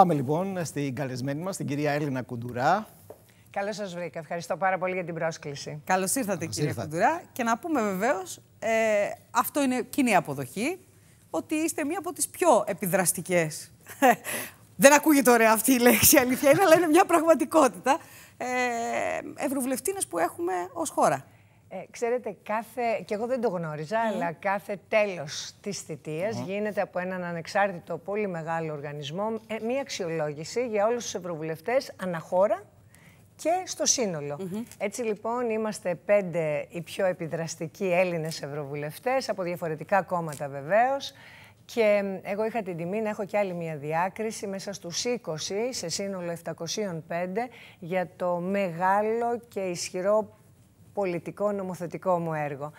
Πάμε λοιπόν στην καλεσμένη μας, την κυρία Έλληνα Κουντουρά. Καλώς σας βρήκα. Ευχαριστώ πάρα πολύ για την πρόσκληση. Καλώς ήρθατε Καλώς κύριε Κουντουρά. Και να πούμε βεβαίως, ε, αυτό είναι κοινή αποδοχή, ότι είστε μία από τις πιο επιδραστικές. Δεν ακούγεται ωραία αυτή η λέξη, αλήθεια είναι, αλλά είναι μια πραγματικότητα. Ε, ευρωβουλευτίνες που έχουμε ως χώρα. Ε, ξέρετε, κάθε, και εγώ δεν το γνώριζα, ναι. αλλά κάθε τέλος της θητείας mm. γίνεται από έναν ανεξάρτητο πολύ μεγάλο οργανισμό ε, μία αξιολόγηση για όλους τους ευρωβουλευτές αναχώρα και στο σύνολο. Έτσι λοιπόν είμαστε πέντε οι πιο επιδραστικοί Έλληνες ευρωβουλευτές, από διαφορετικά κόμματα βεβαίως. Και εγώ είχα την τιμή να έχω και άλλη μια διάκριση μέσα στους 20, σε σύνολο 705, για το μεγάλο και ισχυρό πολιτικό νομοθετικό μου έργο.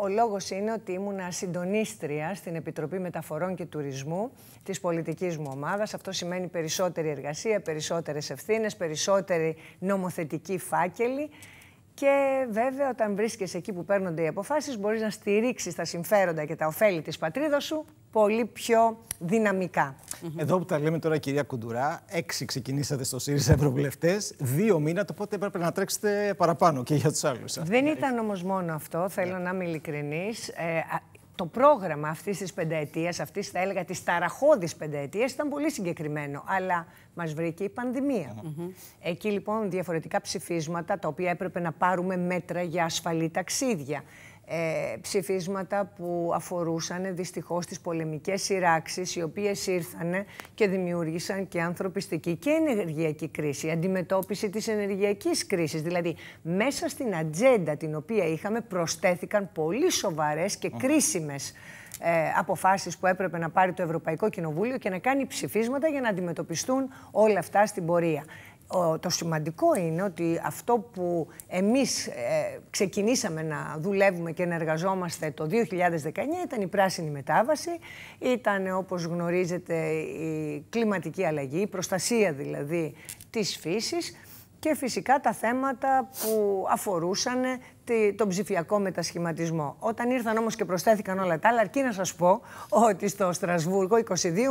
Ο λόγος είναι ότι ήμουν συντονίστρια στην Επιτροπή Μεταφορών και Τουρισμού της πολιτικής μου ομάδας. Αυτό σημαίνει περισσότερη εργασία, περισσότερες ευθύνες, περισσότερη νομοθετική φάκελη. Και βέβαια, όταν βρίσκεσαι εκεί που παίρνονται οι αποφάσεις μπορείς να στηρίξεις τα συμφέροντα και τα ωφέλη της πατρίδας σου πολύ πιο δυναμικά. Εδώ που τα λέμε τώρα, κυρία Κουντουρά, έξι ξεκινήσατε στο ΣΥΡΙΖΑ Ευρωβουλευτές, δύο μήνα, το πότε έπρεπε να τρέξετε παραπάνω και για τους άλλους. Δεν ήταν όμως μόνο αυτό, ναι. θέλω να είμαι ειλικρινής. Ε, το πρόγραμμα αυτής της πενταετίας, αυτής θα έλεγα της ταραχώδης πενταετίας, ήταν πολύ συγκεκριμένο. Αλλά μας βρήκε η πανδημία. Εκεί λοιπόν διαφορετικά ψηφίσματα, τα οποία έπρεπε να πάρουμε μέτρα για ασφαλή ταξίδια ε, ψηφίσματα που αφορούσαν δυστυχώς τις πολεμικές σειράξεις οι οποίες ήρθαν και δημιούργησαν και ανθρωπιστική και ενεργειακή κρίση, αντιμετώπιση της ενεργειακής κρίσης. Δηλαδή μέσα στην ατζέντα την οποία είχαμε προσθέθηκαν πολύ σοβαρές και κρίσιμες ε, αποφάσεις που έπρεπε να πάρει το Ευρωπαϊκό Κοινοβούλιο και να κάνει ψηφίσματα για να αντιμετωπιστούν όλα αυτά στην πορεία το σημαντικό είναι ότι αυτό που εμείς ε, ξεκινήσαμε να δουλεύουμε και να εργαζόμαστε το 2019 ήταν η πράσινη μετάβαση, ήταν όπως γνωρίζετε η κλιματική αλλαγή, η προστασία δηλαδή της φύσης και φυσικά τα θέματα που αφορούσαν τον ψηφιακό μετασχηματισμό. Όταν ήρθαν όμως και προσθέθηκαν όλα τα άλλα, αρκεί να σας πω ότι στο Στρασβούργο 22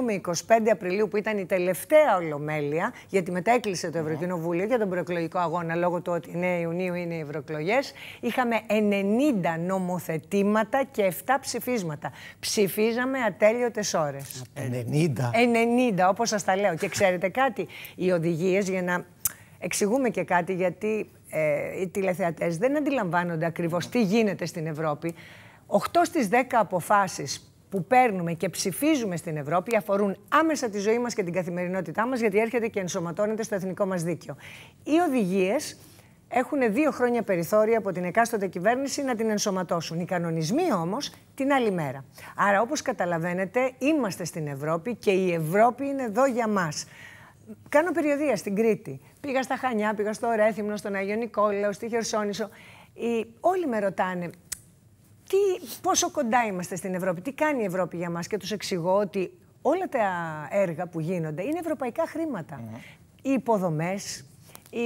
με 25 Απριλίου που ήταν η τελευταία ολομέλεια, γιατί μετά έκλεισε το ναι. Ευρωκοινοβούλιο για τον προεκλογικό αγώνα λόγω του ότι 9 Ιουνίου είναι οι ευρωεκλογές, είχαμε 90 νομοθετήματα και 7 ψηφίσματα. Ψηφίζαμε ατέλειωτες ώρες. 90. 90, όπως σας τα λέω. Και ξέρετε κάτι, οι οδηγίες για να εξηγούμε και κάτι γιατί ε, οι τηλεθεατές δεν αντιλαμβάνονται ακριβώς τι γίνεται στην Ευρώπη. 8 στις 10 αποφάσεις που παίρνουμε και ψηφίζουμε στην Ευρώπη αφορούν άμεσα τη ζωή μας και την καθημερινότητά μας γιατί έρχεται και ενσωματώνεται στο εθνικό μας δίκαιο. Οι οδηγίες έχουν δύο χρόνια περιθώρια από την εκάστοτε κυβέρνηση να την ενσωματώσουν. Οι κανονισμοί όμως την άλλη μέρα. Άρα, όπως καταλαβαίνετε, είμαστε στην Ευρώπη και η Ευρώπη είναι εδώ για μας κάνω περιοδία στην Κρήτη. Πήγα στα Χανιά, πήγα στο Ρέθυμνο, στον Αγιο Νικόλαο, στη Χερσόνησο. Οι, όλοι με ρωτάνε τι, πόσο κοντά είμαστε στην Ευρώπη, τι κάνει η Ευρώπη για μας και τους εξηγώ ότι όλα τα έργα που γίνονται είναι ευρωπαϊκά χρήματα. Οι υποδομές, η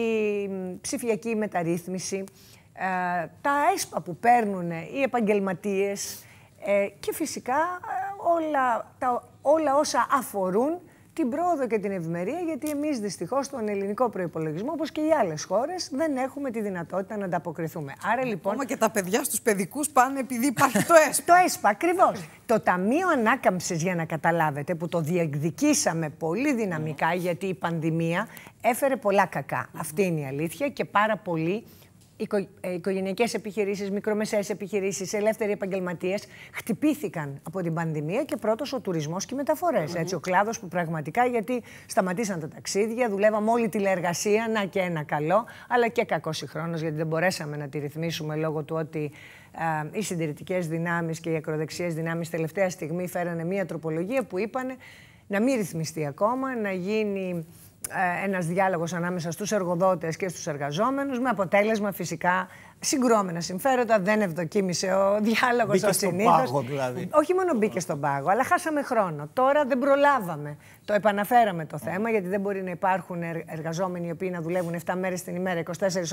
ψηφιακή μεταρρύθμιση, ε, τα έσπα που παίρνουν οι επαγγελματίες ε, και φυσικά ε, όλα, τα, όλα όσα αφορούν την πρόοδο και την ευημερία, γιατί εμείς δυστυχώς στον ελληνικό προπολογισμό, όπως και οι άλλες χώρες, δεν έχουμε τη δυνατότητα να ανταποκριθούμε. Άρα λοιπόν. Ακόμα και τα παιδιά στους παιδικούς πάνε επειδή υπάρχει το ΕΣΠΑ. το ΕΣΠΑ, ακριβώς. το Ταμείο Ανάκαμψης, για να καταλάβετε, που το διεκδικήσαμε πολύ δυναμικά, γιατί η πανδημία έφερε πολλά κακά. Αυτή είναι η αλήθεια και πάρα πολλοί οικο, ε, οικογενειακές επιχειρήσεις, μικρομεσαίες επιχειρήσεις, ελεύθεροι επαγγελματίες χτυπήθηκαν από την πανδημία και πρώτος ο τουρισμός και οι μεταφορές. Έτσι, ο κλάδος που πραγματικά γιατί σταματήσαν τα ταξίδια, δουλεύαμε όλη τηλεεργασία, να και ένα καλό, αλλά και κακός χρόνος, γιατί δεν μπορέσαμε να τη ρυθμίσουμε λόγω του ότι οι συντηρητικές δυνάμεις και οι ακροδεξιές δυνάμεις τελευταία στιγμή φέρανε μία τροπολογία που είπαν να μην ρυθμιστεί ακόμα, να γίνει ε, ένας διάλογος ανάμεσα στους εργοδότες και στους εργαζόμενους με αποτέλεσμα φυσικά συγκρόμενα συμφέροντα, δεν ευδοκίμησε ο διάλογος ως συνήθω. Δηλαδή. Όχι μόνο μπήκε στον πάγο, αλλά χάσαμε χρόνο. Τώρα δεν προλάβαμε. Το επαναφέραμε το θέμα, γιατί δεν μπορεί να υπάρχουν εργαζόμενοι οι οποίοι να δουλεύουν 7 μέρες την ημέρα, 24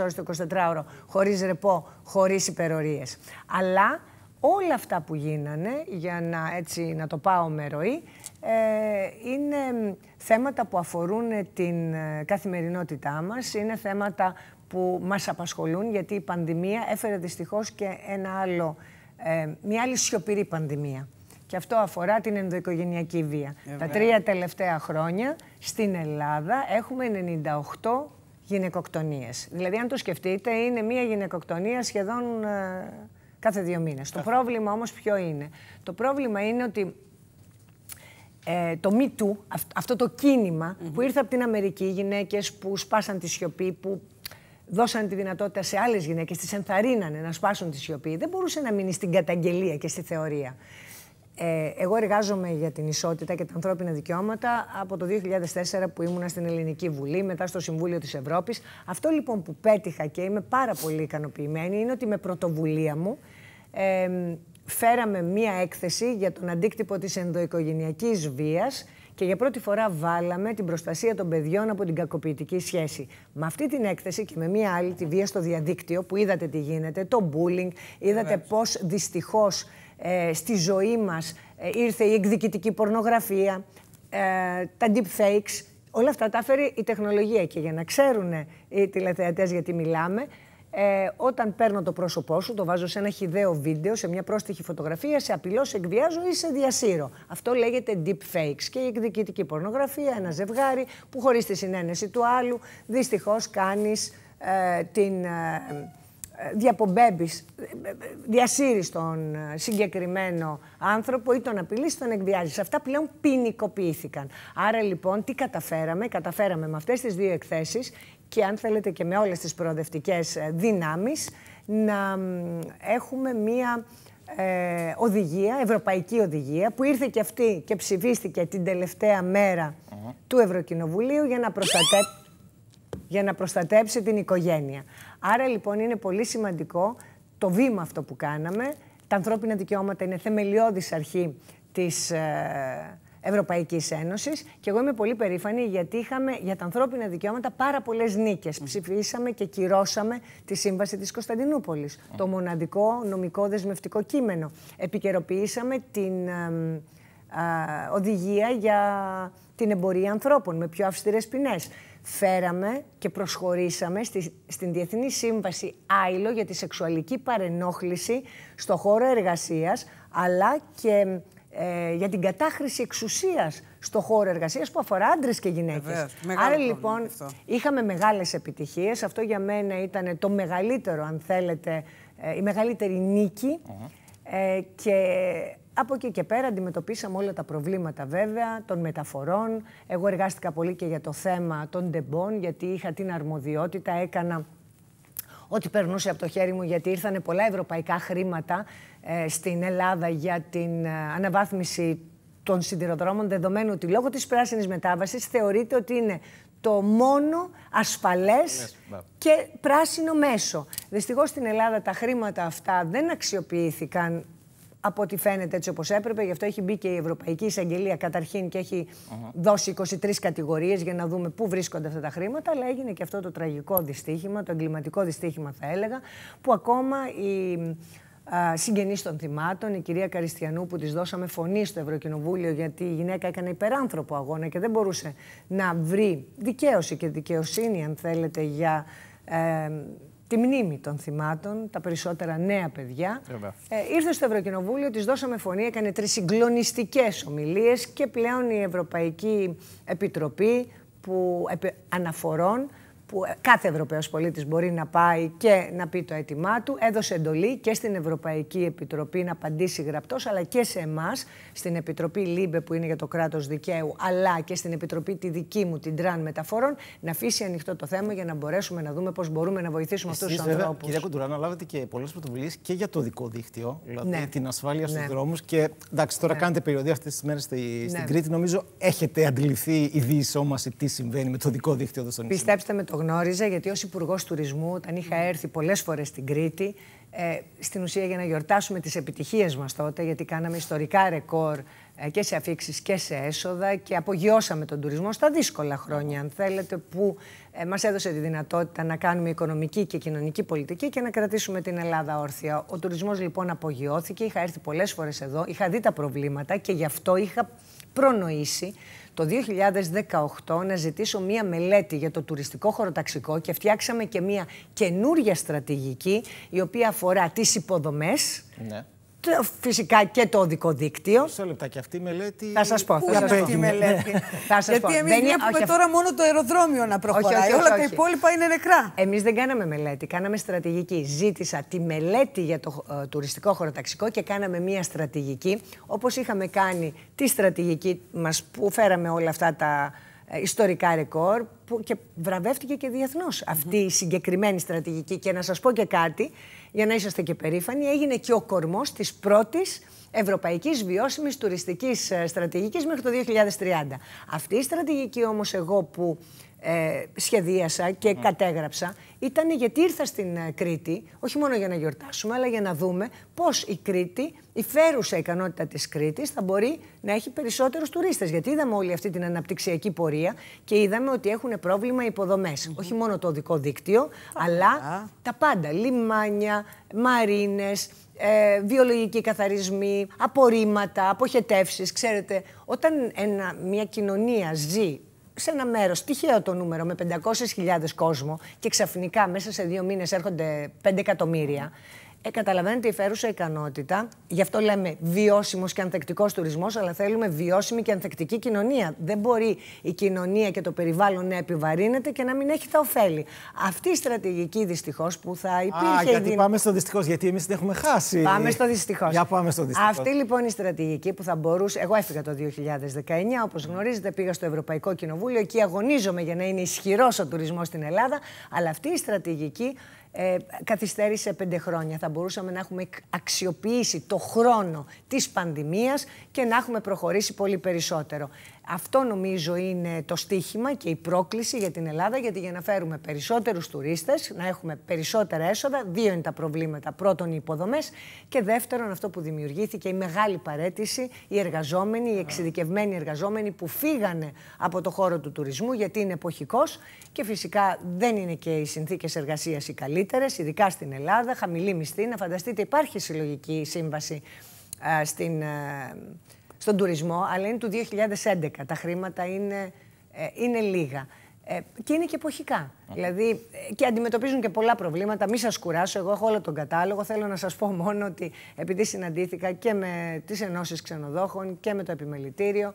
ώρες το 24ωρο, χωρίς ρεπό, χωρίς υπερορίες. Αλλά όλα αυτά που γίνανε, για να, έτσι, να το πάω με ροή, ε, είναι θέματα που αφορούν την ε, καθημερινότητά μας, είναι θέματα που μας απασχολούν γιατί η πανδημία έφερε δυστυχώς και ένα άλλο, ε, μια άλλη σιωπηρή πανδημία. Και αυτό αφορά την ενδοοικογενειακή βία. Τα τρία τελευταία χρόνια στην Ελλάδα έχουμε 98 γυναικοκτονίες. Δηλαδή, αν το σκεφτείτε, είναι μια γυναικοκτονία σχεδόν κάθε δύο μήνες. Το πρόβλημα όμως ποιο είναι. Το πρόβλημα είναι ότι ε, το Me Too, αυτό το κίνημα που ήρθε από την Αμερική, γυναίκες που σπάσαν τη σιωπή, που δώσαν τη δυνατότητα σε άλλες γυναίκες, τις ενθαρρύνανε να σπάσουν τη σιωπή, δεν μπορούσε να μείνει στην καταγγελία και στη θεωρία. Ε, εγώ εργάζομαι για την ισότητα και τα ανθρώπινα δικαιώματα από το 2004 που ήμουνα στην Ελληνική Βουλή, μετά στο Συμβούλιο της Ευρώπης. Αυτό λοιπόν που πέτυχα και είμαι πάρα πολύ ικανοποιημένη είναι ότι με πρωτοβουλία μου ε, φέραμε μία έκθεση για τον αντίκτυπο της ενδοοικογενειακής βίας και για πρώτη φορά βάλαμε την προστασία των παιδιών από την κακοποιητική σχέση. Με αυτή την έκθεση και με μία άλλη, τη βία στο διαδίκτυο, που είδατε τι γίνεται, το bullying, είδατε πώς δυστυχώς ε, στη ζωή μας ε, ήρθε η εκδικητική πορνογραφία, ε, τα deepfakes, όλα αυτά τα έφερε η τεχνολογία. Και για να ξέρουν οι τηλεθεατές γιατί μιλάμε, ε, όταν παίρνω το πρόσωπό σου, το βάζω σε ένα χιδαίο βίντεο, σε μια πρόστιχη φωτογραφία, σε απειλώς, σε εκβιάζω ή σε διασύρω. Αυτό λέγεται deepfakes και η εκδικητική πορνογραφία, ένα ζευγάρι που χωρίς τη συνένεση του άλλου δυστυχώς κάνεις ε, την... Ε, διαπομπέμπεις, διασύρεις τον ε, συγκεκριμένο άνθρωπο ή τον απειλείς, τον εκβιάζεις. Αυτά πλέον ποινικοποιήθηκαν. Άρα λοιπόν τι καταφέραμε, καταφέραμε με αυτές τις δύο εκθέσεις και αν θέλετε και με όλες τις προοδευτικές ε, δυνάμεις να έχουμε μία ε, οδηγία, ευρωπαϊκή οδηγία, που ήρθε και αυτή και ψηφίστηκε την τελευταία μέρα του Ευρωκοινοβουλίου για να, για να προστατέψει την οικογένεια. Άρα λοιπόν είναι πολύ σημαντικό το βήμα αυτό που κάναμε. Τα ανθρώπινα δικαιώματα είναι θεμελιώδης αρχή της ε, Ευρωπαϊκής Ένωσης και εγώ είμαι πολύ περήφανη γιατί είχαμε για τα ανθρώπινα δικαιώματα πάρα πολλές νίκες. Ψηφίσαμε και κυρώσαμε τη Σύμβαση της Κωνσταντινούπολης, το μοναδικό νομικό δεσμευτικό κείμενο. Επικαιροποιήσαμε την... οδηγία για την εμπορία ανθρώπων με πιο αυστηρές ποινές φέραμε και προσχωρήσαμε στη, στην Διεθνή Σύμβαση Άιλο για τη σεξουαλική παρενόχληση στο χώρο εργασίας, αλλά και ε, για την κατάχρηση εξουσίας στο χώρο εργασίας που αφορά άντρες και γυναίκες. Άρα λοιπόν είχαμε μεγάλες επιτυχίες. Αυτό για μένα ήταν το μεγαλύτερο, αν θέλετε, ε, η μεγαλύτερη νίκη. Ε, και από εκεί και πέρα αντιμετωπίσαμε όλα τα προβλήματα βέβαια των μεταφορών. Εγώ εργάστηκα πολύ και για το θέμα των τεμπών γιατί είχα την αρμοδιότητα, έκανα ό,τι περνούσε από το χέρι μου γιατί ήρθαν πολλά ευρωπαϊκά χρήματα ε, στην Ελλάδα για την ε, αναβάθμιση των σιδηροδρόμων δεδομένου ότι λόγω της πράσινης μετάβασης θεωρείται ότι είναι το μόνο ασφαλές ναι, και πράσινο μέσο. Δυστυχώς στην Ελλάδα τα χρήματα αυτά δεν αξιοποιήθηκαν από ό,τι φαίνεται έτσι όπως έπρεπε. Γι' αυτό έχει μπει και η Ευρωπαϊκή Εισαγγελία καταρχήν και εχει δώσει 23 κατηγορίες για να δούμε πού βρίσκονται αυτά τα χρήματα. Αλλά έγινε και αυτό το τραγικό δυστύχημα, το εγκληματικό δυστύχημα θα έλεγα, που ακόμα η συγγενείς των θυμάτων, η κυρία Καριστιανού που της δώσαμε φωνή στο Ευρωκοινοβούλιο γιατί η γυναίκα έκανε υπεράνθρωπο αγώνα και δεν μπορούσε να βρει δικαίωση και δικαιοσύνη αν θέλετε για ε, τη μνήμη των θυμάτων, τα περισσότερα νέα παιδιά. Ε, ήρθε στο Ευρωκοινοβούλιο, της δώσαμε φωνή, έκανε τρεις συγκλονιστικές ομιλίες και πλέον η Ευρωπαϊκή Επιτροπή που αναφορών που ε, κάθε Ευρωπαίος πολίτης μπορεί να πάει και να πει το αίτημά του, έδωσε εντολή και στην Ευρωπαϊκή Επιτροπή να απαντήσει γραπτός, αλλά και σε εμάς στην Επιτροπή ΛΥΜΠΕ που είναι για το κράτος δικαίου, αλλά και στην Επιτροπή τη δική μου, την Τραν Μεταφορών, να αφήσει ανοιχτό το θέμα για να μπορέσουμε να δούμε πώς μπορούμε να βοηθήσουμε αυτούς τους ανθρώπους. Κυρία Κουντουρά, αναλάβετε και πολλές πρωτοβουλίες και για το δικό δίκτυο, δηλαδή ναι. την ασφάλεια στους ναι. δρόμους και εντάξει τώρα ναι. κάνετε περιοδία αυτές τις μέρες στη, στην ναι. Κρήτη, νομίζω έχετε αντιληφθεί η διεισόμαση τι συμβαίνει με το δικό δίκτυο εδώ στον Πιστέψτε με το γνώριζα γιατί ως υπουργός Τουρισμού όταν είχα έρθει πολλές φορές στην Κρήτη ε, στην ουσία για να γιορτάσουμε τις επιτυχίες μας τότε γιατί κάναμε ιστορικά ρεκόρ ε, και σε αφήξεις και σε έσοδα και απογειώσαμε τον τουρισμό στα δύσκολα χρόνια αν θέλετε που ε, μας έδωσε τη δυνατότητα να κάνουμε οικονομική και κοινωνική πολιτική και να κρατήσουμε την Ελλάδα όρθια. Ο τουρισμός λοιπόν απογειώθηκε, είχα έρθει πολλές φορές εδώ, είχα δει τα προβλήματα και γι' αυτό είχα προνοήσει το 2018 να ζητήσω μία μελέτη για το τουριστικό χωροταξικό και φτιάξαμε και μία καινούρια στρατηγική η οποία αφορά τις υποδομές, ναι φυσικά και το οδικό δίκτυο. Μισό λεπτά και αυτή η μελέτη. Θα σας πω. θα σας πω. Γιατί εμεί βλέπουμε όχι... τώρα μόνο το αεροδρόμιο να προχωράει. Όχι, Όλα τα υπόλοιπα είναι νεκρά. Εμείς δεν κάναμε μελέτη. Κάναμε στρατηγική. Ζήτησα τη μελέτη για το ε, τουριστικό χωροταξικό και κάναμε μία στρατηγική. Όπως είχαμε κάνει τη στρατηγική μας που φέραμε όλα αυτά τα ε, ιστορικά ρεκόρ που και βραβεύτηκε και διεθνώς αυτή η συγκεκριμένη στρατηγική και να σας πω και κάτι για να είσαστε και περήφανοι, έγινε και ο κορμός της πρώτης ευρωπαϊκής βιώσιμης τουριστικής ε, στρατηγικής μέχρι το 2030. Αυτή η στρατηγική όμως, εγώ που ε, σχεδίασα και mm. κατέγραψα ήταν γιατί ήρθα στην ε, Κρήτη, όχι μόνο για να γιορτάσουμε, αλλά για να δούμε πώς η Κρήτη, η φέρουσα ικανότητα της Κρήτης, θα μπορεί να έχει περισσότερους τουρίστες. Γιατί είδαμε όλη αυτή την αναπτυξιακή πορεία και είδαμε ότι έχουν πρόβλημα οι υποδομές. Mm-hmm. Όχι μόνο το οδικό δίκτυο, αλλά τα πάντα. Λιμάνια, μαρίνες, ε, βιολογικοί καθαρισμοί, απορρίμματα, αποχετεύσεις. Ξέρετε, όταν ένα, μια κοινωνία ζει σε ένα μέρος, τυχαίο το νούμερο, με 500.000 κόσμο και ξαφνικά μέσα σε δύο μήνες έρχονται 5 εκατομμύρια. Ε, καταλαβαίνετε, η φέρουσα ικανότητα. Γι' αυτό λέμε βιώσιμος και ανθεκτικός τουρισμός, αλλά θέλουμε βιώσιμη και ανθεκτική κοινωνία. Δεν μπορεί η κοινωνία και το περιβάλλον να επιβαρύνεται και να μην έχει τα ωφέλη. Αυτή η στρατηγική δυστυχώς που θα υπήρχε. Α, γιατί πάμε στο δυστυχώς, γιατί εμείς την έχουμε χάσει. Πάμε στο δυστυχώς. Για πάμε στο δυστυχώς. Αυτή λοιπόν η στρατηγική που θα μπορούσε. Εγώ έφυγα το 2019, όπως γνωρίζετε, πήγα στο Ευρωπαϊκό Κοινοβούλιο. Εκεί αγωνίζομαι για να είναι ισχυρός ο τουρισμός στην Ελλάδα. Αλλά αυτή η στρατηγική ε, καθυστέρησε πέντε χρόνια. Θα μπορούσαμε να έχουμε αξιοποιήσει το χρόνο της πανδημίας και να έχουμε προχωρήσει πολύ περισσότερο. Αυτό νομίζω είναι το στίχημα και η πρόκληση για την Ελλάδα, γιατί για να φέρουμε περισσότερους τουρίστες, να έχουμε περισσότερα έσοδα, δύο είναι τα προβλήματα. Πρώτον οι υποδομές και δεύτερον αυτό που δημιουργήθηκε, η μεγάλη παρέτηση, οι εργαζόμενοι, οι εξειδικευμένοι εργαζόμενοι που φύγανε από το χώρο του τουρισμού γιατί είναι εποχικός και φυσικά δεν είναι και οι συνθήκες εργασίας οι καλύτερες, ειδικά στην Ελλάδα, χαμηλή μισθή. Να φανταστείτε υπάρχει συλλογική σύμβαση ε, στην... Ε, στον τουρισμό, αλλά είναι του 2011. Τα χρήματα είναι, ε, είναι λίγα. Ε, και είναι και εποχικά. Δηλαδή, ε, και αντιμετωπίζουν και πολλά προβλήματα. Μην σας κουράσω, εγώ έχω όλο τον κατάλογο. Θέλω να σας πω μόνο ότι επειδή συναντήθηκα και με τις ενώσεις ξενοδόχων και με το επιμελητήριο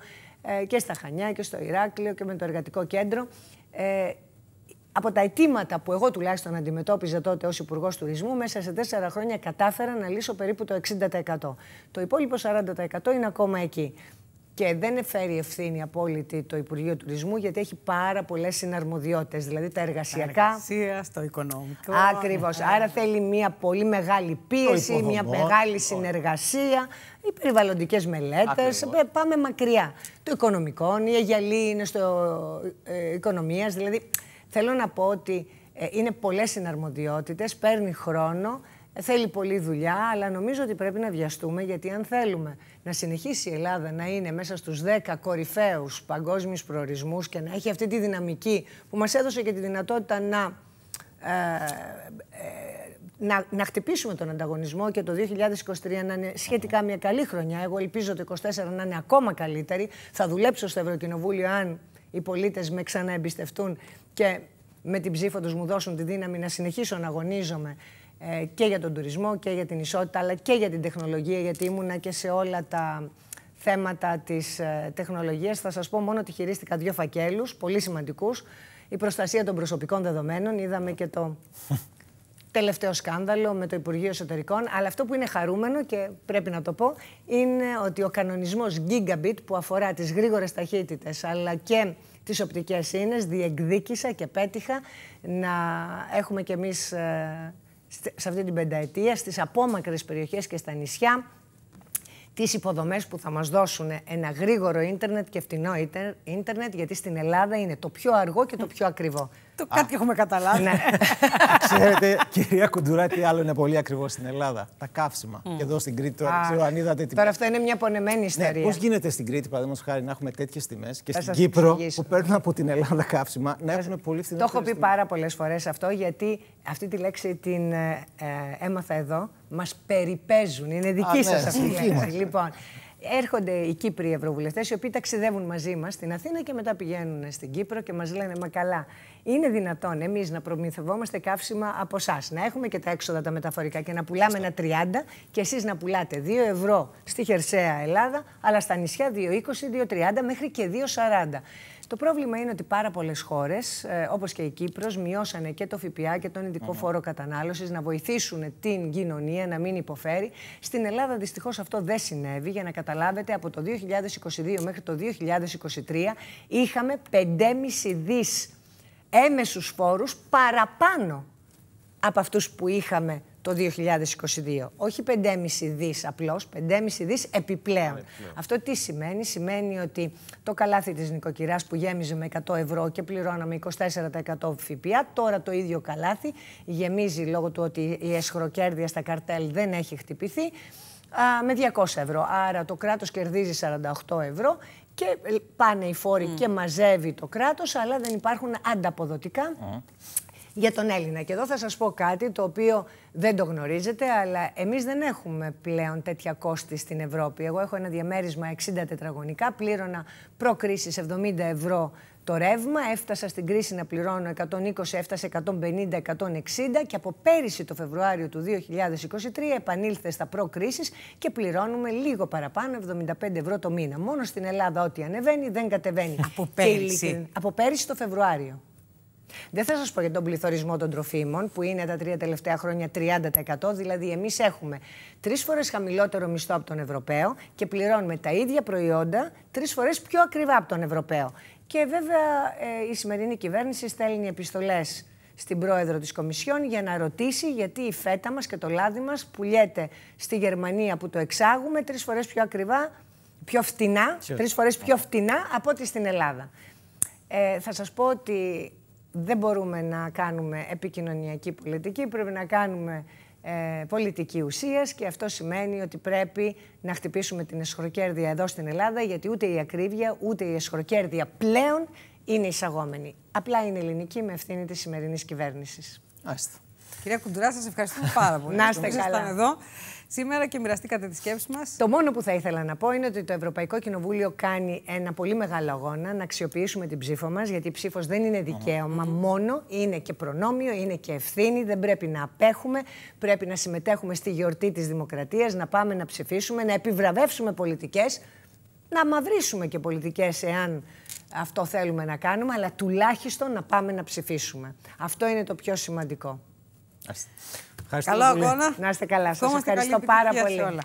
και στα Χανιά και στο Ηράκλειο και με το εργατικό κέντρο από τα αιτήματα που εγώ τουλάχιστον αντιμετώπιζα τότε ως Υπουργός Τουρισμού, μέσα σε τέσσερα χρόνια κατάφερα να λύσω περίπου το 60%. Το υπόλοιπο 40% είναι ακόμα εκεί. Και δεν φέρει ευθύνη απόλυτη το Υπουργείο Τουρισμού, γιατί έχει πάρα πολλές συναρμοδιότητες. Δηλαδή τα εργασιακά. Τα εργασία, το οικονομικό. Ακριβώς. Ε. Άρα θέλει μια πολύ μεγάλη πίεση, μια μεγάλη συνεργασία, οι περιβαλλοντικές μελέτες. Ε, πάμε μακριά. Το οικονομικό, η Αγιαλή είναι στο ε, οικονομίας. Δηλαδή Θέλω να πω ότι ε, είναι πολλές συναρμοδιότητε, παίρνει χρόνο, ε, θέλει πολλή δουλειά, αλλά νομίζω ότι πρέπει να βιαστούμε γιατί αν θέλουμε να συνεχίσει η Ελλάδα να είναι μέσα στους 10 κορυφαίους παγκόσμιους προορισμούς και να έχει αυτή τη δυναμική που μας έδωσε και τη δυνατότητα να, ε, ε, να, να χτυπήσουμε τον ανταγωνισμό και το 2023 να είναι σχετικά μια καλή χρονιά. Εγώ ελπίζω το 2024 να είναι ακόμα καλύτερη. Θα δουλέψω στο Ευρωκοινοβούλιο αν οι πολίτες με ξαναεμπιστευτούν και με την ψήφο τους μου δώσουν τη δύναμη να συνεχίσω να αγωνίζομαι ε, και για τον τουρισμό και για την ισότητα αλλά και για την τεχνολογία γιατί ήμουνα και σε όλα τα θέματα της ε, τεχνολογίας. Θα σας πω μόνο ότι χειρίστηκα δύο φακέλους πολύ σημαντικούς. Η προστασία των προσωπικών δεδομένων, είδαμε και το τελευταίο σκάνδαλο με το Υπουργείο Εσωτερικών. Αλλά αυτό που είναι χαρούμενο και πρέπει να το πω είναι ότι ο κανονισμός Gigabit που αφορά τις γρήγορες ταχύτητες αλλά και τις οπτικές ίνε διεκδίκησα και πέτυχα να έχουμε κι εμείς ε, σε αυτή την πενταετία στις απόμακρες περιοχές και στα νησιά τις υποδομές που θα μας δώσουν ένα γρήγορο ίντερνετ και φτηνό ίντερνετ, γιατί στην Ελλάδα είναι το πιο αργό και το πιο ακριβό. Το κάτι έχουμε καταλάβει. Ναι. Ξέρετε, κυρία Κουντουρά, τι άλλο είναι πολύ ακριβώς στην Ελλάδα. Τα καύσιμα. Mm. Και εδώ στην Κρήτη τώρα, ah. ξέρω αν είδατε. Τώρα αυτό είναι μια πονεμένη ναι, ιστορία. Ναι, Πώς γίνεται στην Κρήτη, παραδείγματος χάρη, να έχουμε τέτοιες τιμές και στην Κύπρο που παίρνουν από την Ελλάδα καύσιμα να έχουν πολύ φθηνότερες Το έχω πει πάρα πολλές φορές αυτό, γιατί αυτή τη λέξη την ε, ε έμαθα εδώ. Μας περιπέζουν. Είναι δική ναι. σας αυτή η λέξη. Λοιπόν, Έρχονται οι Κύπροι Ευρωβουλευτές, οι οποίοι ταξιδεύουν μαζί μας στην Αθήνα και μετά πηγαίνουν στην Κύπρο και μας λένε: Μα καλά, είναι δυνατόν εμείς να προμηθευόμαστε καύσιμα από εσάς, να έχουμε και τα έξοδα τα μεταφορικά και να πουλάμε ένα 30 και εσείς να πουλάτε 2 ευρώ στη χερσαία Ελλάδα, αλλά στα νησιά 2,20, 2,30 μέχρι και 2,40. Το πρόβλημα είναι ότι πάρα πολλές χώρες, ε, όπως και η Κύπρος, μειώσανε και το ΦΠΑ και τον ειδικό φόρο κατανάλωσης να βοηθήσουν την κοινωνία να μην υποφέρει. Στην Ελλάδα δυστυχώς αυτό δεν συνέβη. Για να καταλάβετε, από το 2022 μέχρι το 2023 είχαμε 5,5 δις έμεσους φόρους παραπάνω από αυτούς που είχαμε το 2022. Όχι 5,5 δις απλώς, 5,5 δις επιπλέον. Ναι, ναι. Αυτό τι σημαίνει, σημαίνει ότι το καλάθι της νοικοκυράς που γέμιζε με 100 ευρώ και πληρώναμε 24% ΦΠΑ, τώρα το ίδιο καλάθι γεμίζει λόγω του ότι η εσχροκέρδεια στα καρτέλ δεν έχει χτυπηθεί με 200 ευρώ. Άρα το κράτος κερδίζει 48 ευρώ και ε, πάνε οι φόροι και μαζεύει το κράτος, αλλά δεν υπάρχουν ανταποδοτικά για τον Έλληνα. Και εδώ θα σας πω κάτι το οποίο δεν το γνωρίζετε, αλλά εμείς δεν έχουμε πλέον τέτοια κόστη στην Ευρώπη. Εγώ έχω ένα διαμέρισμα 60 τετραγωνικά, πλήρωνα προκρίσεις 70 ευρώ το ρεύμα, έφτασα στην κρίση να πληρώνω 120, έφτασε 150, 160 και από πέρυσι το Φεβρουάριο του 2023 επανήλθε στα προκρίσεις και πληρώνουμε λίγο παραπάνω, 75 ευρώ το μήνα. Μόνο στην Ελλάδα ό,τι ανεβαίνει δεν κατεβαίνει. Από πέρυσι. από πέρυσι το Φεβρουάριο. Δεν θα σας πω για τον πληθωρισμό των τροφίμων, που είναι τα τρία τελευταία χρόνια 30%. Δηλαδή, εμείς έχουμε τρεις φορές χαμηλότερο μισθό από τον Ευρωπαίο και πληρώνουμε τα ίδια προϊόντα τρεις φορές πιο ακριβά από τον Ευρωπαίο. Και βέβαια, ε, η σημερινή κυβέρνηση στέλνει επιστολές στην πρόεδρο της Κομισιόν για να ρωτήσει γιατί η φέτα μας και το λάδι μας πουλιέται στη Γερμανία που το εξάγουμε τρεις φορές πιο ακριβά, πιο φτηνά, τρεις φορές πιο φτηνά από ό,τι στην Ελλάδα. Ε, θα σας πω ότι δεν μπορούμε να κάνουμε επικοινωνιακή πολιτική, πρέπει να κάνουμε ε, πολιτική ουσίας και αυτό σημαίνει ότι πρέπει να χτυπήσουμε την εσχροκέρδια εδώ στην Ελλάδα, γιατί ούτε η ακρίβεια ούτε η εσχροκέρδεια πλέον είναι εισαγόμενη. Απλά είναι ελληνική με ευθύνη της σημερινής κυβέρνησης. Κυρία Κουντουρά, σας ευχαριστούμε πάρα πολύ. να είστε καλά. Εδώ σήμερα και μοιραστήκατε τη σκέψεις μας. Το μόνο που θα ήθελα να πω είναι ότι το Ευρωπαϊκό Κοινοβούλιο κάνει ένα πολύ μεγάλο αγώνα να αξιοποιήσουμε την ψήφο μας, γιατί η ψήφος δεν είναι δικαίωμα μόνο, είναι και προνόμιο, είναι και ευθύνη. Δεν πρέπει να απέχουμε, πρέπει να συμμετέχουμε στη γιορτή της δημοκρατίας, να πάμε να ψηφίσουμε, να επιβραβεύσουμε πολιτικές, να μαυρίσουμε και πολιτικές εάν αυτό θέλουμε να κάνουμε, αλλά τουλάχιστον να πάμε να ψηφίσουμε. Αυτό είναι το πιο σημαντικό. Καλό αγώνα. Να είστε καλά. Σας ευχαριστώ πάρα πολύ.